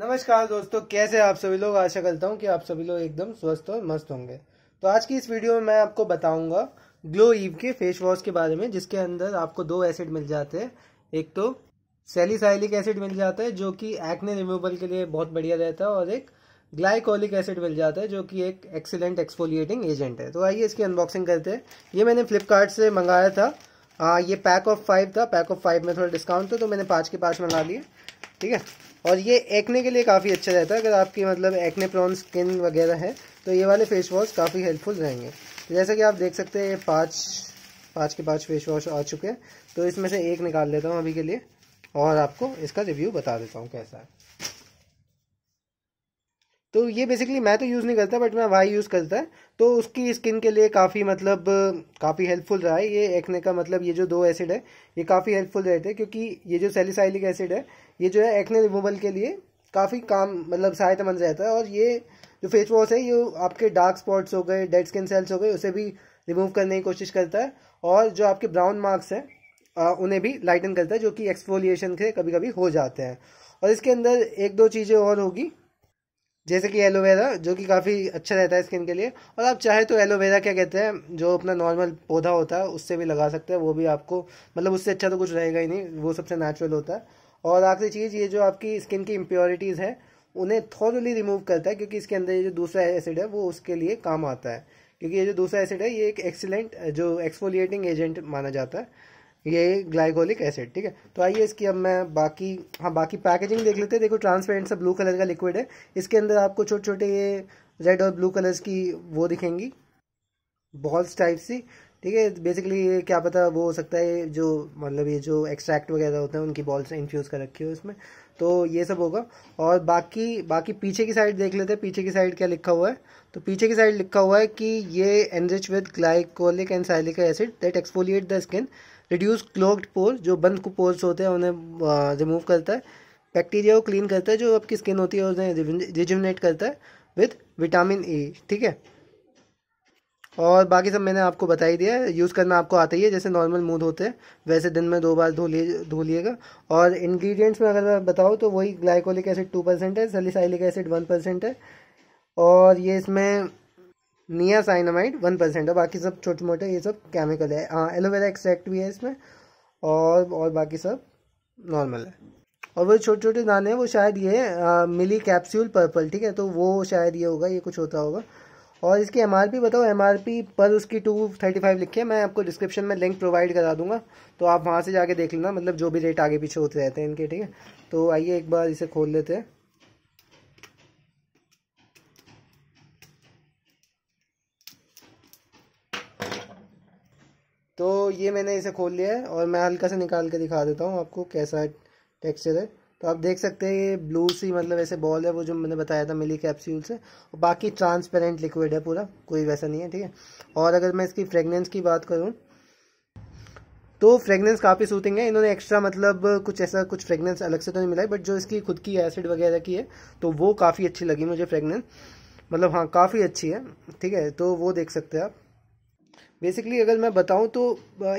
नमस्कार दोस्तों कैसे आप सभी लोग आशा करता हूँ कि आप सभी लोग एकदम स्वस्थ और मस्त होंगे तो आज की इस वीडियो में मैं आपको बताऊंगा ग्लो ईव के फेस वॉश के बारे में जिसके अंदर आपको दो एसिड मिल जाते हैं एक तो सेलिसाइलिक एसिड मिल जाता है जो कि एक्ने रिमूवल के लिए बहुत बढ़िया रहता है और एक ग्लाइकोलिक एसिड मिल जाता है जो कि एक एक्सीलेंट एक्सफोलिएटिंग एजेंट है तो आइए इसकी अनबॉक्सिंग करते हैं ये मैंने फ्लिपकार्ट से मंगाया था आ, ये पैक ऑफ फाइव था पैक ऑफ फाइव में थोड़ा डिस्काउंट था तो मैंने पाँच के पाँच मंगा लिए ठीक है और ये एक्ने के लिए काफ़ी अच्छा रहता है अगर आपकी मतलब एक्ने प्रॉन स्किन वगैरह है तो ये वाले फेस वॉश काफ़ी हेल्पफुल रहेंगे तो जैसा कि आप देख सकते हैं ये पाँच पाँच के पाँच फेस वॉश आ चुके हैं तो इसमें से एक निकाल लेता हूँ अभी के लिए और आपको इसका रिव्यू बता देता हूँ कैसा है तो ये बेसिकली मैं तो यूज़ नहीं करता बट मैं भाई यूज़ करता है तो उसकी स्किन के लिए काफ़ी मतलब काफ़ी हेल्पफुल रहा है ये एक्ने का मतलब ये जो दो एसिड है ये काफ़ी हेल्पफुल रहते हैं क्योंकि ये जो सेलिसाइलिक एसिड है ये जो है एक्ने रिमूवल के लिए काफ़ी काम मतलब सहायता मंद रहता है और ये जो फेस वॉश है ये आपके डार्क स्पॉट्स हो गए डेड स्किन सेल्स हो गए उसे भी रिमूव करने की कोशिश करता है और जो आपके ब्राउन मार्क्स हैं उन्हें भी लाइटन करता है जो कि एक्सफोलिएशन से कभी कभी हो जाते हैं और इसके अंदर एक दो चीज़ें और होगी जैसे कि एलोवेरा जो कि काफ़ी अच्छा रहता है स्किन के लिए और आप चाहे तो एलोवेरा क्या कहते हैं जो अपना नॉर्मल पौधा होता है उससे भी लगा सकते हैं वो भी आपको मतलब उससे अच्छा तो कुछ रहेगा ही नहीं वो सबसे नेचुरल होता है और आखिरी चीज़ ये जो आपकी स्किन की इम्प्योरिटीज़ है उन्हें थॉरली रिमूव करता है क्योंकि इसके अंदर ये जो दूसरा एसिड है वो उसके लिए काम आता है क्योंकि ये जो दूसरा एसिड है ये एक एक्सीलेंट जो एक्सफोलिएटिंग एजेंट माना जाता है ये ग्लाइकोलिक एसिड ठीक है तो आइए इसकी अब मैं बाकी हाँ बाकी पैकेजिंग देख लेते हैं देखो ट्रांसपेरेंट सा ब्लू कलर का लिक्विड है इसके अंदर आपको छोटे छोटे ये रेड और ब्लू कलर्स की वो दिखेंगी बॉल्स टाइप सी ठीक है बेसिकली ये क्या पता वो हो सकता है जो मतलब ये जो एक्सट्रैक्ट वगैरह होते हैं उनकी बॉल्स इन्फ्यूज़ कर रखी हो इसमें तो ये सब होगा और बाकी बाकी पीछे की साइड देख लेते हैं पीछे की साइड क्या लिखा हुआ है तो पीछे की साइड लिखा हुआ है कि ये enrich with glycolic and salicylic acid that exfoliate the skin reduce clogged pores जो बंद पोर्स होते हैं उन्हें रिमूव करता है बैक्टीरिया को क्लीन करता है जो आपकी स्किन होती है उन्हें रिजुमिनेट करता है विथ विटामिन ए ठीक है और बाकी सब मैंने आपको बता ही दिया है यूज़ करना आपको आता ही है जैसे नॉर्मल मूड होते हैं वैसे दिन में दो बार धो लिए धो लिएगा और इंग्रेडिएंट्स में अगर मैं बताऊँ तो वही ग्लाइकोलिक एसिड टू परसेंट है सलिसाइलिक एसिड वन परसेंट है और ये इसमें नियासाइनामाइड वन परसेंट है बाकी सब छोटे मोटे ये सब केमिकल है हाँ एलोवेरा एक्सट्रैक्ट भी है इसमें और और बाकी सब नॉर्मल है और वो छोटे छोटे दाने हैं वो शायद ये मिली कैप्सूल पर्पल ठीक है तो वो शायद ये होगा ये कुछ होता होगा और इसकी एम बताओ एम पर उसकी टू थर्टी फाइव लिखी है मैं आपको डिस्क्रिप्शन में लिंक प्रोवाइड करा दूंगा तो आप वहाँ से जाके देख लेना मतलब जो भी रेट आगे पीछे होते रहते हैं इनके ठीक है तो आइए एक बार इसे खोल लेते हैं तो ये मैंने इसे खोल लिया है और मैं हल्का से निकाल के दिखा देता हूँ आपको कैसा टेक्सचर है तो आप देख सकते हैं ये ब्लू सी मतलब ऐसे बॉल है वो जो मैंने बताया था मिली कैप्सूल से और बाकी ट्रांसपेरेंट लिक्विड है पूरा कोई वैसा नहीं है ठीक है और अगर मैं इसकी फ्रेगनेंस की बात करूँ तो फ्रेगनेंस काफ़ी सूथिंग है इन्होंने एक्स्ट्रा मतलब कुछ ऐसा कुछ फ्रेगनेंस अलग से तो नहीं मिलाई बट जो इसकी खुद की एसिड वगैरह की है तो वो काफ़ी अच्छी लगी मुझे फ्रेगनेंस मतलब हाँ काफ़ी अच्छी है ठीक है तो वो देख सकते हैं आप बेसिकली अगर मैं बताऊँ तो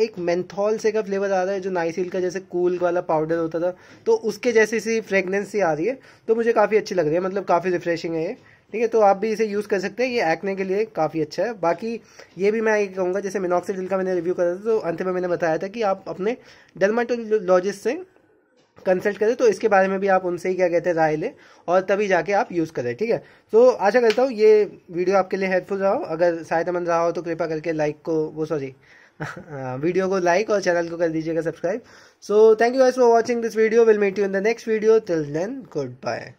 एक मैंथॉल से का फ्लेवर आ रहा है जो नाइसिल का जैसे कूल वाला पाउडर होता था तो उसके जैसे सी फ्रेगनेंसी आ रही है तो मुझे काफ़ी अच्छी लग रही है मतलब काफ़ी रिफ्रेशिंग है ये ठीक है तो आप भी इसे यूज़ कर सकते हैं ये एक्ने के लिए काफ़ी अच्छा है बाकी ये भी मैं ये कहूँगा जैसे मिनॉक्सिडिल का मैंने रिव्यू करा था तो अंत में मैंने बताया था कि आप अपने डर्माटोलॉजिस्ट से कंसल्ट करें तो इसके बारे में भी आप उनसे ही क्या कहते हैं राय लें और तभी जाके आप यूज़ करें ठीक है तो आशा करता हूँ ये वीडियो आपके लिए हेल्पफुल रहा हो अगर सहायतामंद रहा हो तो कृपा करके लाइक को वो सॉरी वीडियो हाँ, को लाइक और चैनल को कर दीजिएगा subscribe so thank you guys for watching this video will meet you in the next video till then good bye